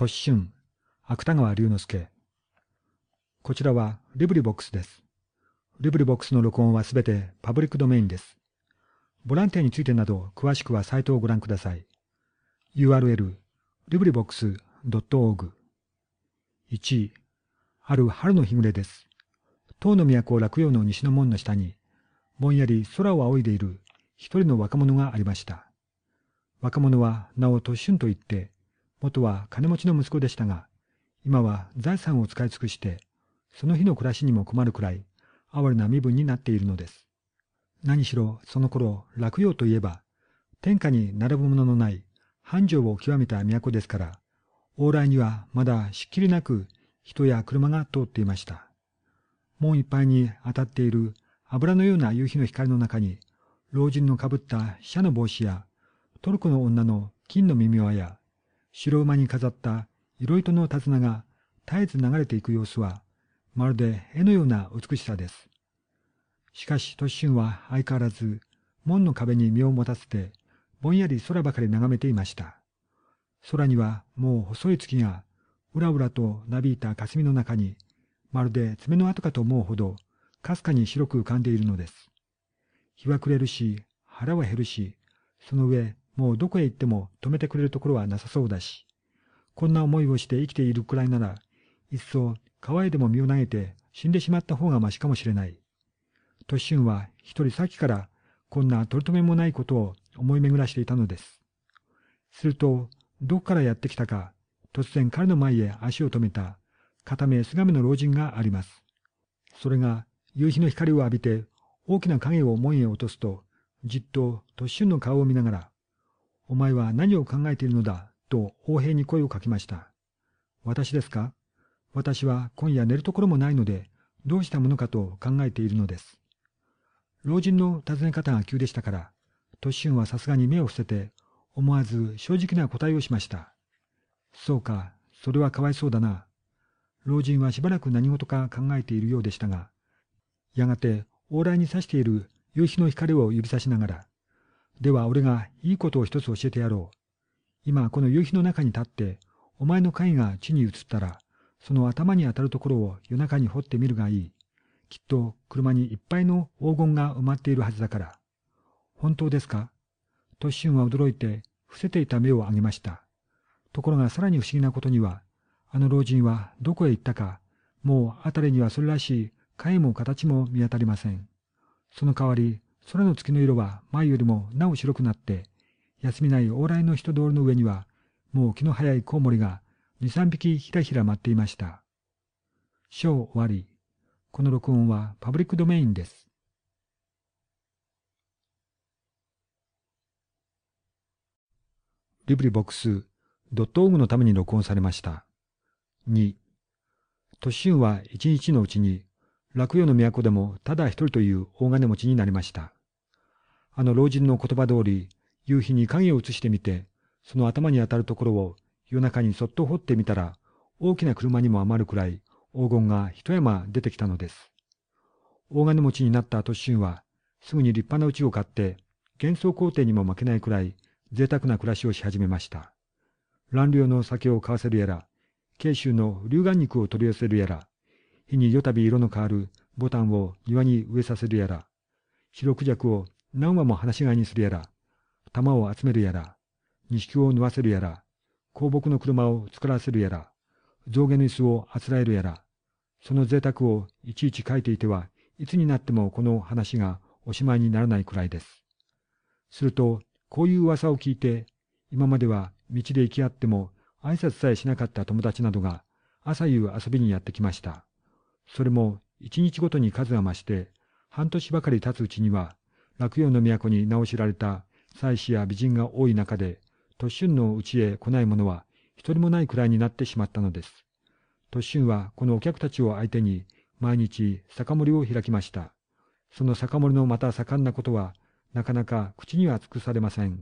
突春、芥川龍之介。こちらはリブリボックスです。リブリボックスの録音はすべてパブリックドメインです。ボランティアについてなど詳しくはサイトをご覧ください。URL librivox.org 1位、ある春の日暮れです。唐の都落葉の西の門の下に、ぼんやり空を仰いでいる一人の若者がありました。若者は名を都春と言って、元は金持ちの息子でしたが、今は財産を使い尽くして、その日の暮らしにも困るくらい、哀れな身分になっているのです。何しろ、その頃、落葉といえば、天下に並ぶもののない繁盛を極めた都ですから、往来にはまだしっきりなく人や車が通っていました。門いっぱいに当たっている油のような夕日の光の中に、老人のかぶった車の帽子や、トルコの女の金の耳輪や、白馬に飾った色糸の手綱が絶えず流れていく様子は、まるで絵のような美しさです。しかし、突進は相変わらず、門の壁に身を持たせて、ぼんやり空ばかり眺めていました。空にはもう細い月が、うらうらとなびいた霞の中に、まるで爪の跡かと思うほど、かすかに白く浮かんでいるのです。日は暮れるし、腹は減るし、その上、もうどこへ行っても止めてくれるところはなさそうだし、こんな思いをして生きているくらいなら、いっそ川へでも身を投げて死んでしまった方がましかもしれない。トッシは一人さっきからこんな取り留めもないことを思い巡らしていたのです。すると、どこからやってきたか、突然彼の前へ足を止めた、片目すがめの老人があります。それが、夕日の光を浴びて、大きな影を門へ落とすと、じっとトッシュンの顔を見ながら、お前は何を考えているのだ、と王兵に声をかけました。私ですか私は今夜寝るところもないので、どうしたものかと考えているのです。老人の尋ね方が急でしたから、トシュはさすがに目を伏せて、思わず正直な答えをしました。そうか、それはかわいそうだな。老人はしばらく何事か考えているようでしたが、やがて往来に差している夕日の光を指さしながら、では俺がいいことを一つ教えてやろう。今この夕日の中に立って、お前の貝が地に移ったら、その頭に当たるところを夜中に掘ってみるがいい。きっと車にいっぱいの黄金が埋まっているはずだから。本当ですかトッシュンは驚いて伏せていた目を上げました。ところがさらに不思議なことには、あの老人はどこへ行ったか、もう辺りにはそれらしい貝も形も見当たりません。その代わり、空の月の色は前よりもなお白くなって、休みない往来の人通りの上には、もう気の早いコウモリが二三匹ひらひら舞っていました。章終わり。この録音はパブリックドメインです。リブリボックス、ドットオーグのために録音されました。二、年進は一日のうちに、落葉の都でもただ一人という大金持ちになりました。あの老人の言葉通り、夕日に影を映してみて、その頭に当たるところを夜中にそっと掘ってみたら、大きな車にも余るくらい黄金が一山出てきたのです。大金持ちになった突進は、すぐに立派な家を買って、幻想皇帝にも負けないくらい贅沢な暮らしをし始めました。乱流の酒を買わせるやら、慶州の龍眼肉を取り寄せるやら、日に夜たび色の変わるボタンを庭に植えさせるやら、白クジャクを何話も話し飼いにするやら、玉を集めるやら、錦を縫わせるやら、香木の車を作らせるやら、象牙の椅子をあつらえるやら、その贅沢をいちいち書いていては、いつになってもこの話がおしまいにならないくらいです。すると、こういう噂を聞いて、今までは道で行き合っても挨拶さえしなかった友達などが、朝夕遊びにやってきました。それも一日ごとに数が増して、半年ばかり経つうちには、洛陽の都に名を知られた妻子や美人が多い中で、突春のうちへ来ない者は一人もないくらいになってしまったのです。突春はこのお客たちを相手に、毎日酒盛りを開きました。その酒盛りのまた盛んなことは、なかなか口には尽くされません。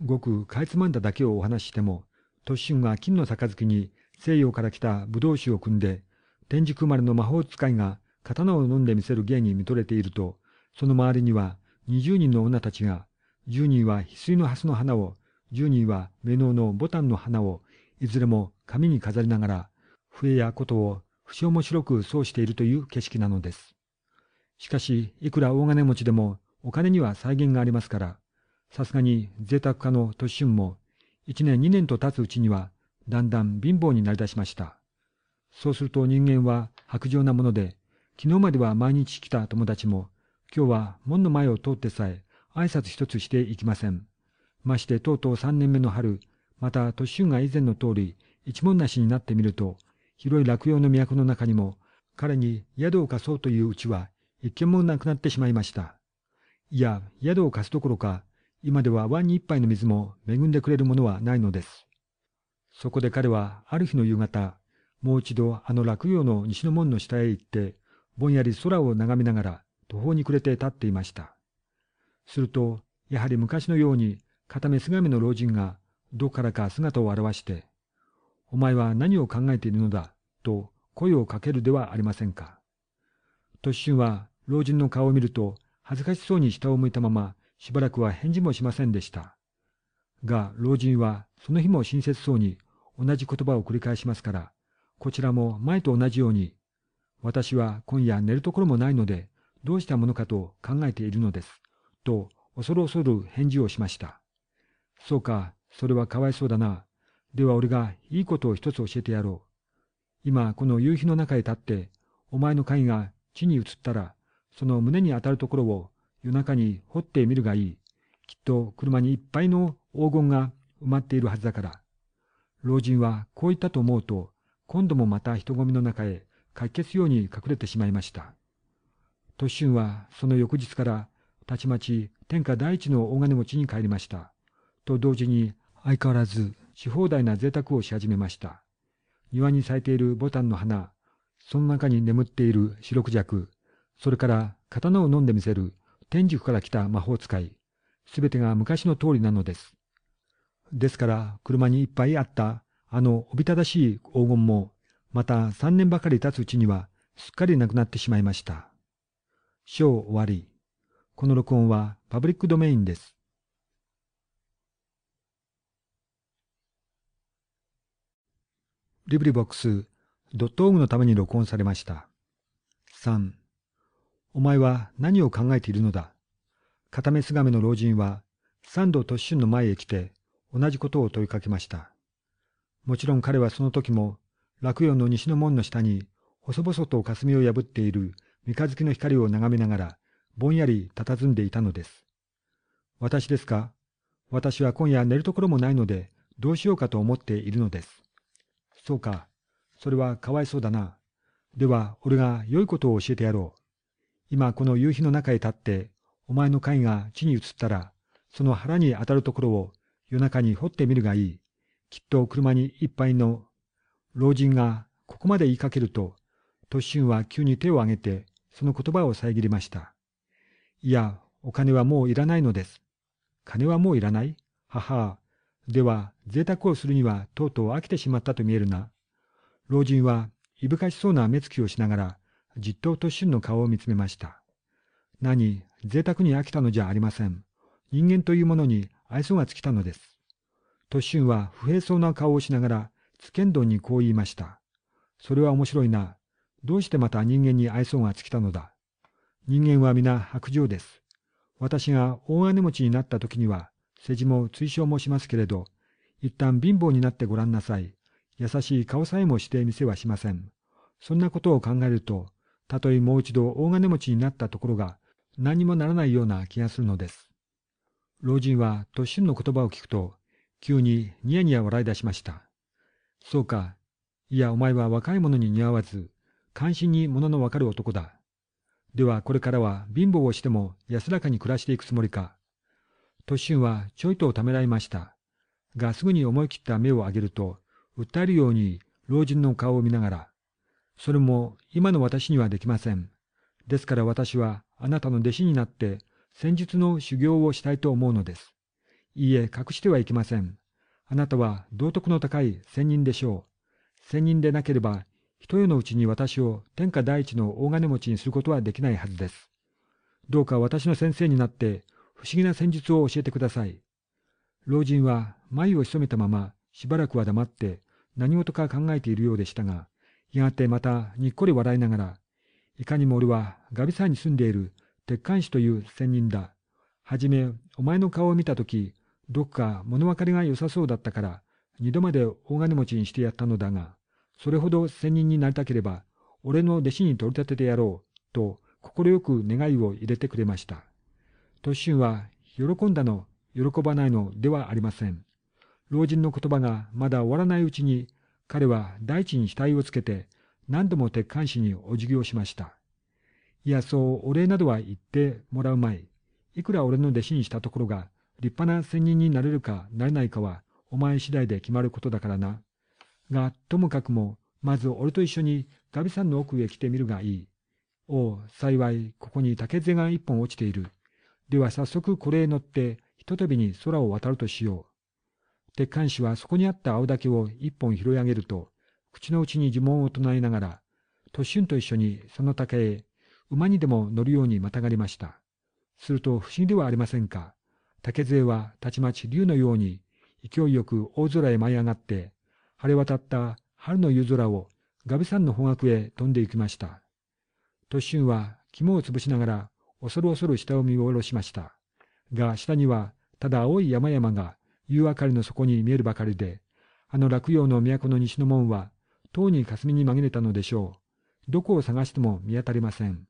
ごくかいつまんだだけをお話ししても、突春は金の杯に西洋から来た武道酒を組んで、天竺丸の魔法使いが刀を飲んでみせる芸に見とれていると、その周りには20人の女たちが、10人は翡翠の蓮の花を、10人は目のの牡丹の花を、いずれも紙に飾りながら、笛や琴を不議、面白く奏しているという景色なのです。しかし、いくら大金持ちでも、お金には再現がありますから、さすがに贅沢家の年春も、1年2年と経つうちには、だんだん貧乏になりだしました。そうすると人間は薄情なもので、昨日までは毎日来た友達も、今日は門の前を通ってさえ挨拶一つしていきません。ましてとうとう三年目の春、また年春が以前の通り一文なしになってみると、広い落葉の都の中にも彼に宿を貸そうといううちは一軒もなくなってしまいました。いや、宿を貸すどころか、今では湾に一杯の水も恵んでくれるものはないのです。そこで彼はある日の夕方、もう一度あの落葉の西の門の下へ行って、ぼんやり空を眺めながら、途方に暮れて立っていました。すると、やはり昔のように片目すがめの老人がどこからか姿を現して、お前は何を考えているのだ、と声をかけるではありませんか。突進は老人の顔を見ると恥ずかしそうに下を向いたまましばらくは返事もしませんでした。が老人はその日も親切そうに同じ言葉を繰り返しますから、こちらも前と同じように、私は今夜寝るところもないので、どうしたものかと考えているのです。と、恐る恐る返事をしました。そうか、それはかわいそうだな。では俺がいいことを一つ教えてやろう。今、この夕日の中へ立って、お前の貝が地に移ったら、その胸に当たるところを夜中に掘ってみるがいい。きっと車にいっぱいの黄金が埋まっているはずだから。老人はこう言ったと思うと、今度もまた人混みの中へ、かっけすように隠れてしまいました。突んはその翌日からたちまち天下第一の大金持ちに帰りました。と同時に相変わらずし放題な贅沢をし始めました。庭に咲いているボタンの花、その中に眠っている四六尺、それから刀を飲んでみせる天竺から来た魔法使い、すべてが昔の通りなのです。ですから車にいっぱいあったあのおびただしい黄金も、また三年ばかり経つうちにはすっかりなくなってしまいました。章終わり。この録音はパブリックドメインです。リブリボックス、ドットオのために録音されました。3. お前は何を考えているのだ片目すがめの老人は、三度突んの前へ来て、同じことを問いかけました。もちろん彼はその時も、落葉の西の門の下に、細々と霞を破っている三日月の光を眺めながら、ぼんやり佇んでいたのです。私ですか私は今夜寝るところもないので、どうしようかと思っているのです。そうか。それはかわいそうだな。では、俺が良いことを教えてやろう。今、この夕日の中へ立って、お前の貝が地に移ったら、その腹に当たるところを夜中に掘ってみるがいい。きっと車にいっぱいの老人がここまで言いかけると、突進は急に手を挙げて、その言葉を遮りました。いや、お金はもういらないのです。金はもういらないはは。では、贅沢をするにはとうとう飽きてしまったと見えるな。老人はいぶかしそうな目つきをしながら、じっととしゅんの顔を見つめました。何、贅沢に飽きたのじゃありません。人間というものに愛想が尽きたのです。としゅんは不平そうな顔をしながら、つけんどんにこう言いました。それは面白いな。どうしてまた人間に愛想が尽きたのだ。人間は皆白状です。私が大金持ちになった時には、世辞も追奨もしますけれど、一旦貧乏になってごらんなさい。優しい顔さえもしてみせはしません。そんなことを考えると、たとえもう一度大金持ちになったところが何もならないような気がするのです。老人は突進の言葉を聞くと、急にニヤニヤ笑い出しました。そうか。いや、お前は若い者に似合わず、関心に物のわかる男だ。ではこれからは貧乏をしても安らかに暮らしていくつもりか。突進はちょいとためらいました。がすぐに思い切った目を上げると、訴えるように老人の顔を見ながら、それも今の私にはできません。ですから私はあなたの弟子になって戦術の修行をしたいと思うのです。いいえ、隠してはいけません。あなたは道徳の高い仙人でしょう。仙人でなければ一夜のうちに私を天下第一の大金持ちにすることはできないはずです。どうか私の先生になって、不思議な戦術を教えてください。老人は眉を潜めたまま、しばらくは黙って、何事か考えているようでしたが、やがてまたにっこり笑いながら、いかにも俺はガビサに住んでいる鉄管師という仙人だ。はじめ、お前の顔を見たとき、どっか物分かりが良さそうだったから、二度まで大金持ちにしてやったのだが、それほど仙人になりたければ、俺の弟子に取り立ててやろう、と快く願いを入れてくれました。突春は、喜んだの、喜ばないのではありません。老人の言葉がまだ終わらないうちに、彼は大地に額をつけて、何度も鉄管師にお辞儀をしました。いや、そうお礼などは言ってもらうまい。いくら俺の弟子にしたところが、立派な仙人になれるかなれないかは、お前次第で決まることだからな、が、ともかくも、まず俺と一緒にガビさんの奥へ来てみるがいい。おう、幸い、ここに竹杖が一本落ちている。では早速これへ乗って、ひとたびに空を渡るとしよう。鉄管師はそこにあった青竹を一本拾い上げると、口の内に呪文を唱えながら、トッシュンと一緒にその竹へ、馬にでも乗るようにまたがりました。すると不思議ではありませんか。竹杖はたちまち竜のように勢いよく大空へ舞い上がって、晴れ渡った春の夕空をガビ山の方角へ飛んで行きました。突んは肝を潰しながら恐る恐る下を見下ろしました。が下にはただ青い山々が夕明かりの底に見えるばかりで、あの落葉の都の西の門は、とうに霞に紛れたのでしょう。どこを探しても見当たりません。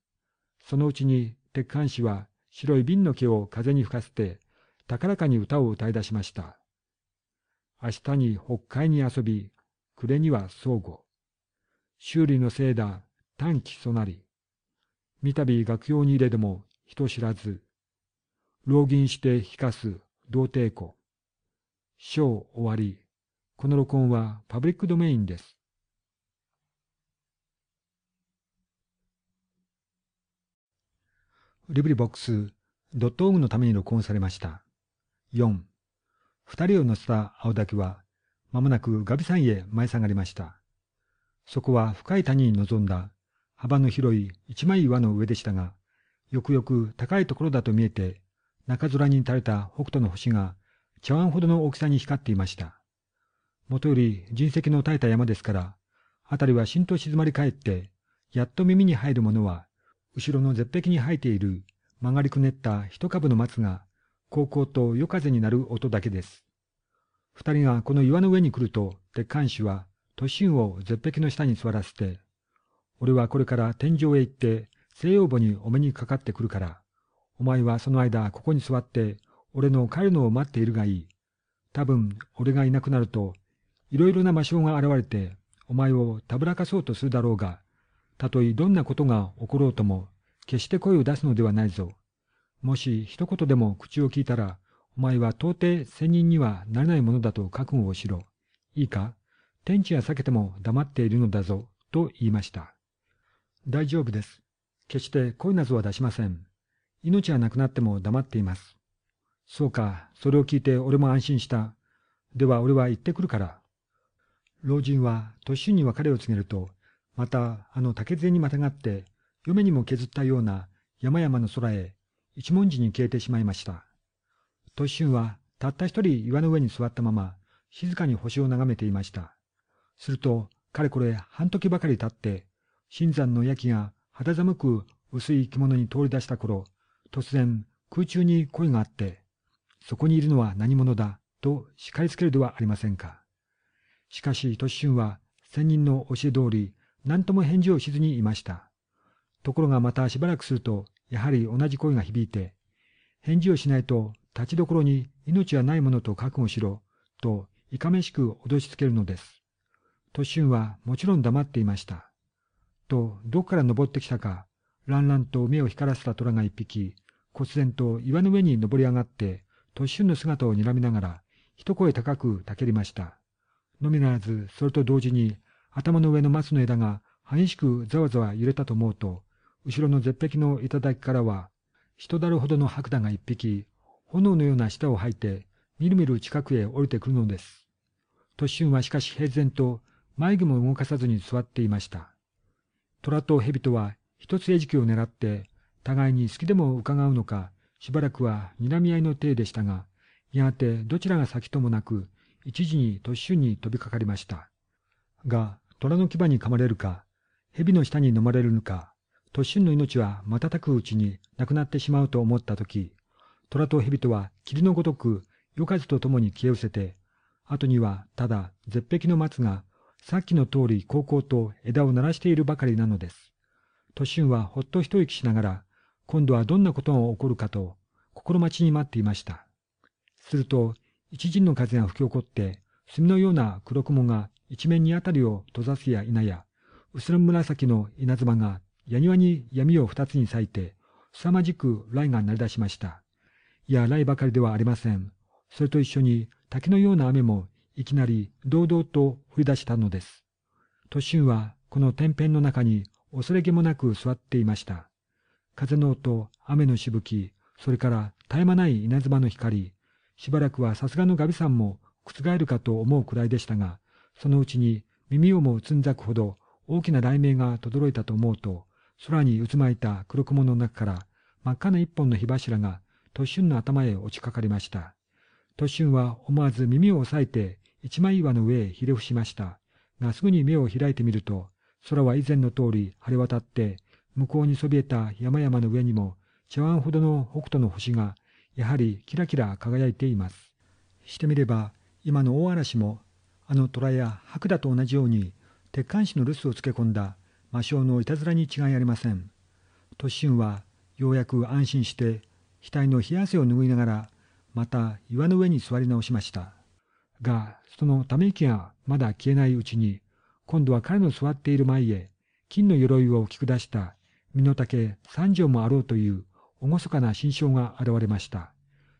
そのうちに、鉄管師は白い瓶の毛を風に吹かせて、高らかに歌を歌い出しました。明日に北海に遊び、暮れには相互。修理のせいだ、短期となり。三度学用に入れども、人知らず。老銀して引かす、童貞子。章終わり。この録音はパブリックドメインです。リブリボックス、ドットオーのために録音されました。4。二人を乗せた青岳は、まもなくガビ山へ舞い下がりました。そこは深い谷に臨んだ、幅の広い一枚岩の上でしたが、よくよく高いところだと見えて、中空に垂れた北斗の星が、茶碗ほどの大きさに光っていました。もとより人石の耐えた山ですから、辺りはしんと静まり返って、やっと耳に入るものは、後ろの絶壁に生えている曲がりくねった一株の松が高校と夜風になる音だけです。二人がこの岩の上に来ると、鉄管師は、都心を絶壁の下に座らせて、俺はこれから天井へ行って、西洋墓にお目にかかってくるから、お前はその間ここに座って、俺の帰るのを待っているがいい。多分、俺がいなくなると、いろいろな魔性が現れて、お前をたぶらかそうとするだろうが、たとえどんなことが起ころうとも、決して声を出すのではないぞ。もし一言でも口を聞いたら、お前は到底仙人にはなれないものだと覚悟をしろ。いいか、天地は避けても黙っているのだぞ、と言いました。大丈夫です。決して恋なぞは出しません。命はなくなっても黙っています。そうか、それを聞いて俺も安心した。では俺は行ってくるから。老人は年に別れを告げると、またあの竹杖にまたがって、嫁にも削ったような山々の空へ一文字に消えてしまいました。トシはたった一人岩の上に座ったまま、静かに星を眺めていました。すると、かれこれ半時ばかり経って、新山の焼きが肌寒く薄い着物に通り出した頃、突然空中に声があって、そこにいるのは何者だ、と叱りつけるではありませんか。しかし、トシは仙人の教え通り、何とも返事をしずにいました。ところがまたしばらくすると、やはり同じ声が響いて、返事をしないと立ちどころに命はないものと覚悟しろ、といかめしく脅しつけるのです。突進はもちろん黙っていました。と、どこから登ってきたか、乱々と目を光らせた虎が一匹、忽然と岩の上に登り上がって、突進の姿を睨みながら、一声高くたけりました。のみならず、それと同時に、頭の上の松の枝が激しくざわざわ揺れたと思うと、後ろの絶壁の頂からは、人だるほどの白蛇が一匹、炎のような舌を吐いて、みるみる近くへ降りてくるのです。突進はしかし平然と、眉毛も動かさずに座っていました。虎と蛇とは一つ餌食を狙って、互いに好きでも伺うのか、しばらくは睨み合いの体でしたが、やがてどちらが先ともなく、一時に突進に飛びかかりました。が、虎の牙に噛まれるか、蛇の下に飲まれるのか、突進の命は瞬くうちに亡くなってしまうと思った時、虎と蛇とは霧のごとく夜風とともに消え失せて、後にはただ絶壁の松がさっきの通り高校と枝を鳴らしているばかりなのです。しんはほっと一息しながら、今度はどんなことが起こるかと、心待ちに待っていました。すると、一陣の風が吹き起こって、墨のような黒雲が一面にあたりを閉ざすや否や、薄ら紫の稲妻がやにわに闇を二つに裂いて、凄まじく雷が鳴り出しました。いや、雷ばかりではありません。それと一緒に滝のような雨もいきなり堂々と降り出したのです。突進はこの天辺の中に恐れ気もなく座っていました。風の音、雨のしぶき、それから絶え間ない稲妻の光、しばらくはさすがのガビさんも覆るかと思うくらいでしたが、そのうちに耳をもつんざくほど大きな雷鳴がとどろいたと思うと、空に渦巻いた黒雲の中から真っ赤な一本の火柱が突春の頭へ落ちかかりました。突春は思わず耳を押さえて一枚岩の上へひれ伏しました。がすぐに目を開いてみると、空は以前の通り晴れ渡って、向こうにそびえた山々の上にも、茶碗ほどの北斗の星が、やはりキラキラ輝いています。してみれば、今の大嵐も、あの虎や白だと同じように、鉄管子の留守をつけ込んだ魔性のいたずらに違いありません。突進はようやく安心して額の冷や汗を拭いながらまた岩の上に座り直しました。が、そのため息がまだ消えないうちに、今度は彼の座っている前へ、金の鎧を着下した身の丈三畳もあろうという厳かな心象が現れました。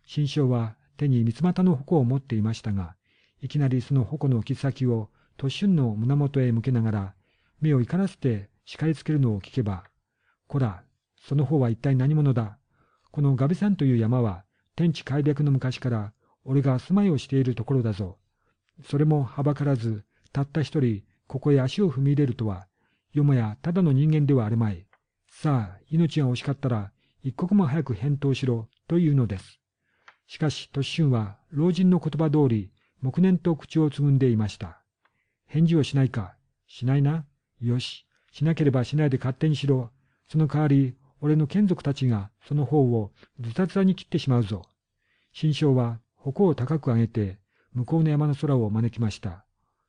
心象は手に三つ股の矛を持っていましたが、いきなりその矛の切っ先を突春の胸元へ向けながら、目を怒らせて叱りつけるのを聞けば、こら、その方は一体何者だ。このガビ山という山は、天地開闢の昔から、俺が住まいをしているところだぞ。それもはばからず、たった一人、ここへ足を踏み入れるとは、よもやただの人間ではあるまい。さあ、命が惜しかったら、一刻も早く返答しろ、というのです。しかし、突春は、老人の言葉通り、黙念と口をつぐんでいました。返事をしないか、しないな。よし、しなければしないで勝手にしろ。その代わり、俺の眷属たちがその方をズタズタに切ってしまうぞ。新章は矛を高く上げて、向こうの山の空を招きました。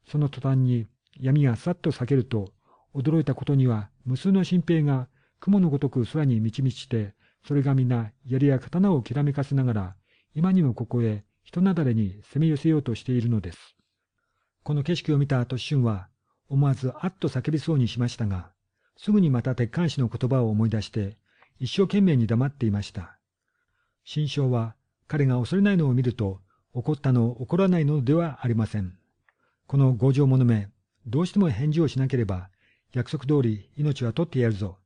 その途端に闇がさっと裂けると、驚いたことには無数の新兵が雲のごとく空に満ち満ちて、それが皆槍や刀をきらめかせながら、今にもここへ人なだれに攻め寄せようとしているのです。この景色を見た突春は、思わずあっと叫びそうにしましたが、すぐにまた鉄管師の言葉を思い出して、一生懸命に黙っていました。新章は彼が恐れないのを見ると、怒ったの怒らないのではありません。この強情者め、どうしても返事をしなければ、約束通り命は取ってやるぞ。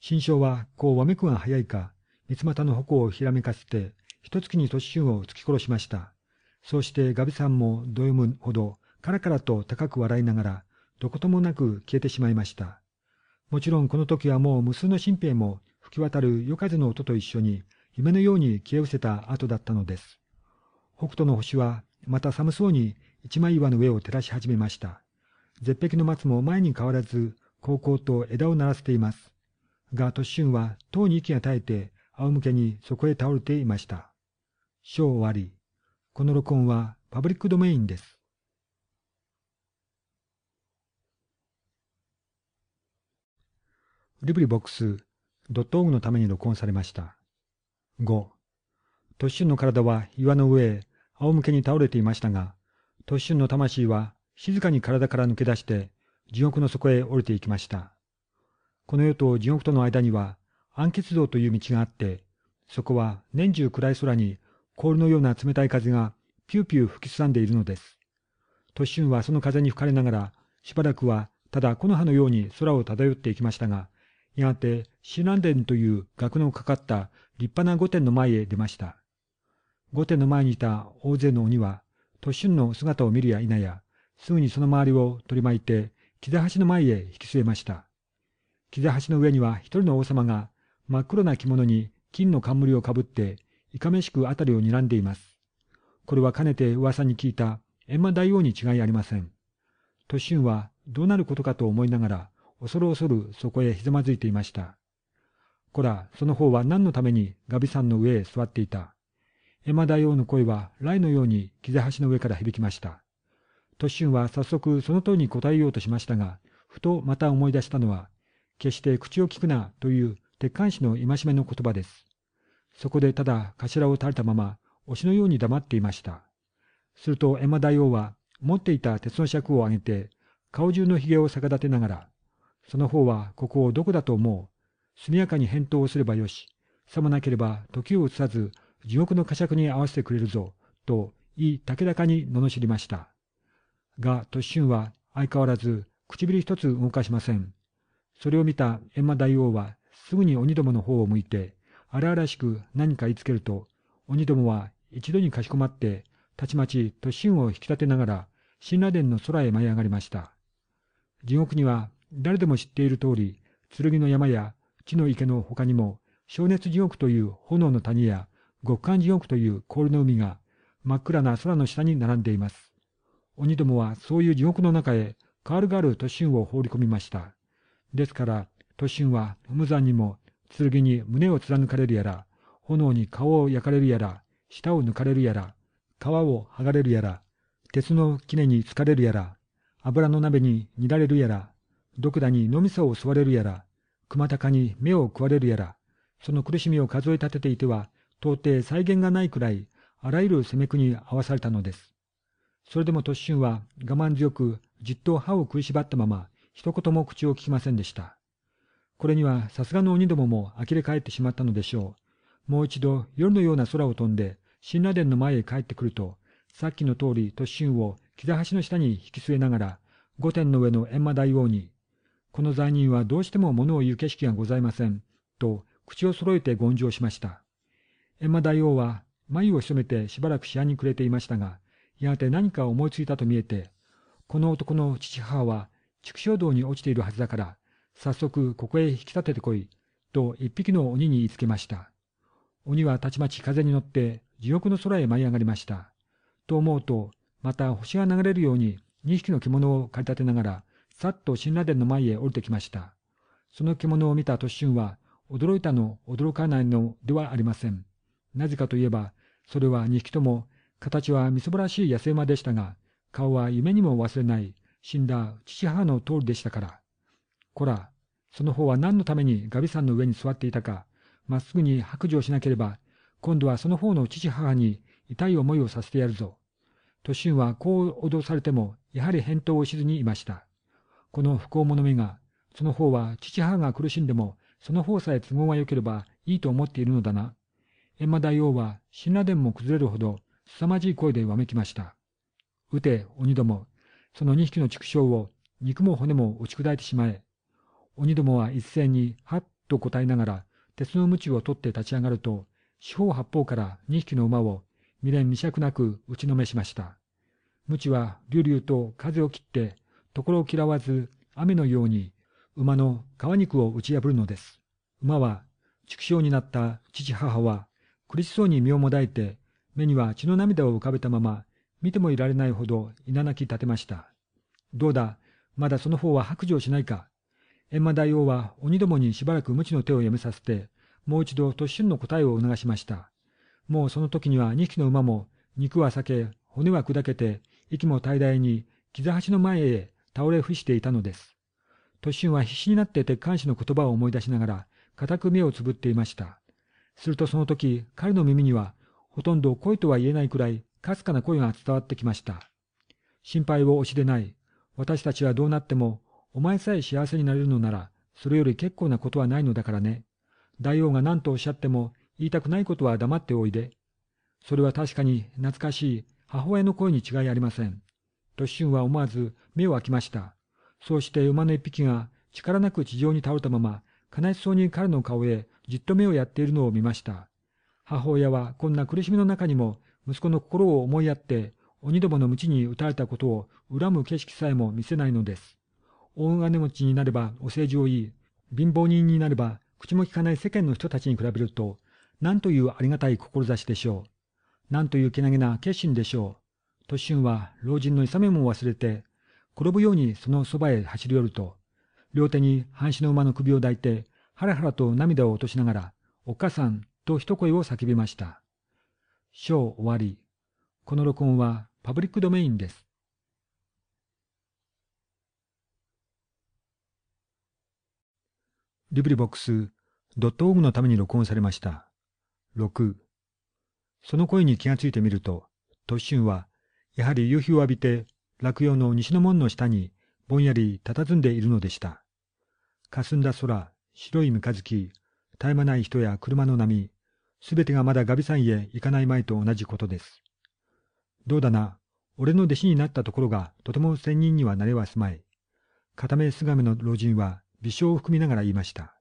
新章はこうわめくが早いか、三股の矛をひらめかせて、一月にゅんを突き殺しました。そうしてガビさんもどよむほど、カラカラと高く笑いながら、どこともなく消えてしまいました。もちろんこの時はもう無数の神兵も吹き渡る夜風の音と一緒に夢のように消え失せた後だったのです。北斗の星はまた寒そうに一枚岩の上を照らし始めました。絶壁の松も前に変わらず、高校と枝を鳴らせています。が、突進は、塔に息が絶えて、仰向けにそこへ倒れていました。章終わり。この録音は、パブリックドメインです。l i ブリボックス .org のために録音されました。5. トッシュンの体は岩の上へ仰向けに倒れていましたが、トッシュンの魂は静かに体から抜け出して地獄の底へ降りていきました。この世と地獄との間には暗血道という道があって、そこは年中暗い空に氷のような冷たい風がピューピュー吹きすさんでいるのです。トッシュンはその風に吹かれながら、しばらくはただ木の葉のように空を漂っていきましたが、やがてンデ殿という額のかかった立派な御殿の前へ出ました。御殿の前にいた大勢の鬼は、都春の姿を見るや否や、すぐにその周りを取り巻いて、木田橋の前へ引き据えました。木田橋の上には一人の王様が、真っ黒な着物に金の冠をかぶって、いかめしくあたりを睨んでいます。これはかねて噂に聞いた閻魔大王に違いありません。都春はどうなることかと思いながら、恐る恐るそこへひざまずいていました。こら、その方は何のためにガビんの上へ座っていた。エマ大王の声は雷のように木橋の上から響きました。突んは早速その通りに答えようとしましたが、ふとまた思い出したのは、決して口を聞くなという鉄管師の戒めの言葉です。そこでただ頭を垂れたまま、推しのように黙っていました。するとエマ大王は、持っていた鉄の尺を上げて、顔中のひげを逆立てながら、その方はここをどこだと思う。速やかに返答をすればよし。さもなければ時を移さず地獄の呵責に合わせてくれるぞ。と、言い武高に罵りました。が、突春は相変わらず唇一つ動かしません。それを見た閻魔大王はすぐに鬼どもの方を向いて、荒々しく何か言いつけると、鬼どもは一度にかしこまって、たちまち突春を引き立てながら、神羅殿の空へ舞い上がりました。地獄には誰でも知っている通り、剣の山や地の池の他にも、小熱地獄という炎の谷や、極寒地獄という氷の海が、真っ暗な空の下に並んでいます。鬼どもはそういう地獄の中へ、カールガール突進を放り込みました。ですから、突進は無残にも、剣に胸を貫かれるやら、炎に顔を焼かれるやら、舌を抜かれるやら、皮を剥がれるやら、鉄の杵に疲れるやら、油の鍋に煮られるやら、ドクに脳みそを吸われるやら、熊高に目を食われるやら、その苦しみを数え立てていては、到底再現がないくらい、あらゆる攻め苦に合わされたのです。それでも突進は我慢強く、じっと歯を食いしばったまま、一言も口をききませんでした。これにはさすがの鬼どもも呆れ返ってしまったのでしょう。もう一度夜のような空を飛んで、新羅殿の前へ帰ってくると、さっきの通り突進を木座橋の下に引き据えながら、御殿の上の閻魔大王に、この罪人はどうしても物を言う景色がございません。と、口を揃えて言上しました。閻魔大王は、眉を潜めてしばらく視野に暮れていましたが、やがて何か思いついたと見えて、この男の父母は、畜生道に落ちているはずだから、早速ここへ引き立ててこい、と一匹の鬼に言いつけました。鬼はたちまち風に乗って、地獄の空へ舞い上がりました。と思うと、また星が流れるように2匹の獣を駆り立てながら、さっと神羅殿の前へ降りてきました。その獣を見た突んは、驚いたの、驚かないのではありません。なぜかといえば、それは二匹とも、形はみそぼらしい野生馬でしたが、顔は夢にも忘れない、死んだ父母の通りでしたから。こら、その方は何のためにガビさんの上に座っていたか、まっすぐに白状しなければ、今度はその方の父母に痛い思いをさせてやるぞ。突んはこう脅されても、やはり返答をしずにいました。この不幸者めが、その方は父母が苦しんでも、その方さえ都合が良ければいいと思っているのだな。閻魔大王は神羅殿も崩れるほど、凄まじい声でわめきました。撃て、鬼ども、その二匹の畜生を肉も骨も打ち砕いてしまえ。鬼どもは一斉に、はっと答えながら、鉄の鞭を取って立ち上がると、四方八方から二匹の馬を、未練未尺なく打ちのめしました。鞭は、りゅうりゅうと風を切って、ところを嫌わず、雨のように馬の皮肉を打ち破るのです。馬は、畜生になった父母は、苦しそうに身をもだいて、目には血の涙を浮かべたまま、見てもいられないほど稲泣き立てました。どうだ、まだその方は白状しないか。閻魔大王は鬼どもにしばらく無知の手をやめさせて、もう一度突進の答えを促しました。もうその時には2匹の馬も、肉は裂け、骨は砕けて、息も大々に、木端橋の前へ倒れ伏していたのです。突進は必死になって鉄管師の言葉を思い出しながら、固く目をつぶっていました。するとその時、彼の耳には、ほとんど声とは言えないくらい、かすかな声が伝わってきました。心配を押しでない。私たちはどうなっても、お前さえ幸せになれるのなら、それより結構なことはないのだからね。大王が何とおっしゃっても、言いたくないことは黙っておいで。それは確かに懐かしい母親の声に違いありません。とシュは思わず目を開きました。そうして馬の一匹が力なく地上に倒れたまま、悲しそうに彼の顔へじっと目をやっているのを見ました。母親はこんな苦しみの中にも息子の心を思いやって鬼どもの無知に打たれたことを恨む景色さえも見せないのです。大金持ちになればお世辞を言い、貧乏人になれば口も利かない世間の人たちに比べると、なんというありがたい志でしょう。なんというけなげな決心でしょう。と俊は老人のいさめも忘れて、転ぶようにそのそばへ走り寄ると、両手に半死の馬の首を抱いて、はらはらと涙を落としながら、おっかさんと一声を叫びました。章終わり。この録音はパブリックドメインです。リブリボックス、ドットオのために録音されました。6。その声に気がついてみると、トッシュンはやはり夕日を浴びて、落葉の西の門の下に、ぼんやり佇んでいるのでした。霞んだ空、白い三日月、絶え間ない人や車の波、すべてがまだガビ山へ行かない前と同じことです。どうだな、俺の弟子になったところがとても仙人にはなれはすまい。片目すがめの老人は微笑を含みながら言いました。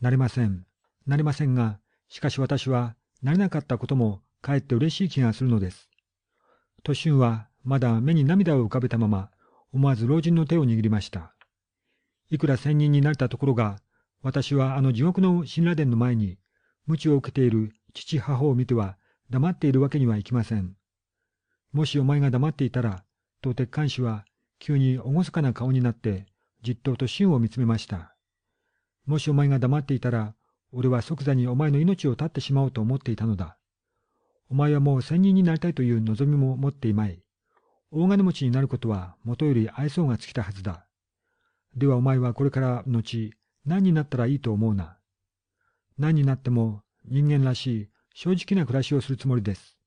なれません。なれませんが、しかし私はなれなかったこともかえって嬉しい気がするのです。としゅんはまだ目に涙を浮かべたまま、思わず老人の手を握りました。いくら仙人になれたところが、私はあの地獄の神羅殿の前に、鞭を受けている父母を見ては黙っているわけにはいきません。もしお前が黙っていたら、と鉄管師は急に厳かな顔になってじっととしんを見つめました。もしお前が黙っていたら、俺は即座にお前の命を絶ってしまおうと思っていたのだ。お前はもう仙人になりたいという望みも持っていまい。大金持ちになることはもとより愛想が尽きたはずだ。ではお前はこれからのち、何になったらいいと思うな。何になっても人間らしい正直な暮らしをするつもりです。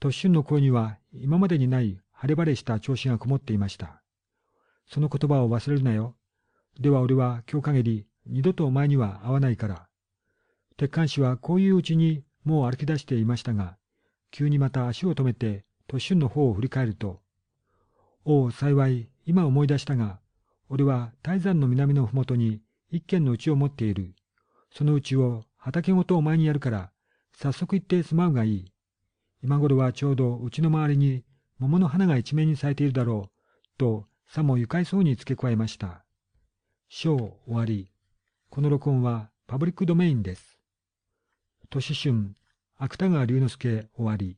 突春の声には今までにない晴れ晴れした調子がこもっていました。その言葉を忘れるなよ。では俺は今日限り二度とお前には会わないから。鉄管師はこういううちにもう歩き出していましたが、急にまた足を止めて、とッの方を振り返ると、おお、幸い、今思い出したが、俺は泰山の南の麓に一軒の家を持っている。そのうちを畑ごとお前にやるから、早速行って住まうがいい。今頃はちょうどうちの周りに桃の花が一面に咲いているだろう、と、さも愉快そうに付け加えました。章終わり。この録音はパブリックドメインです。年春、芥川龍之介終わり。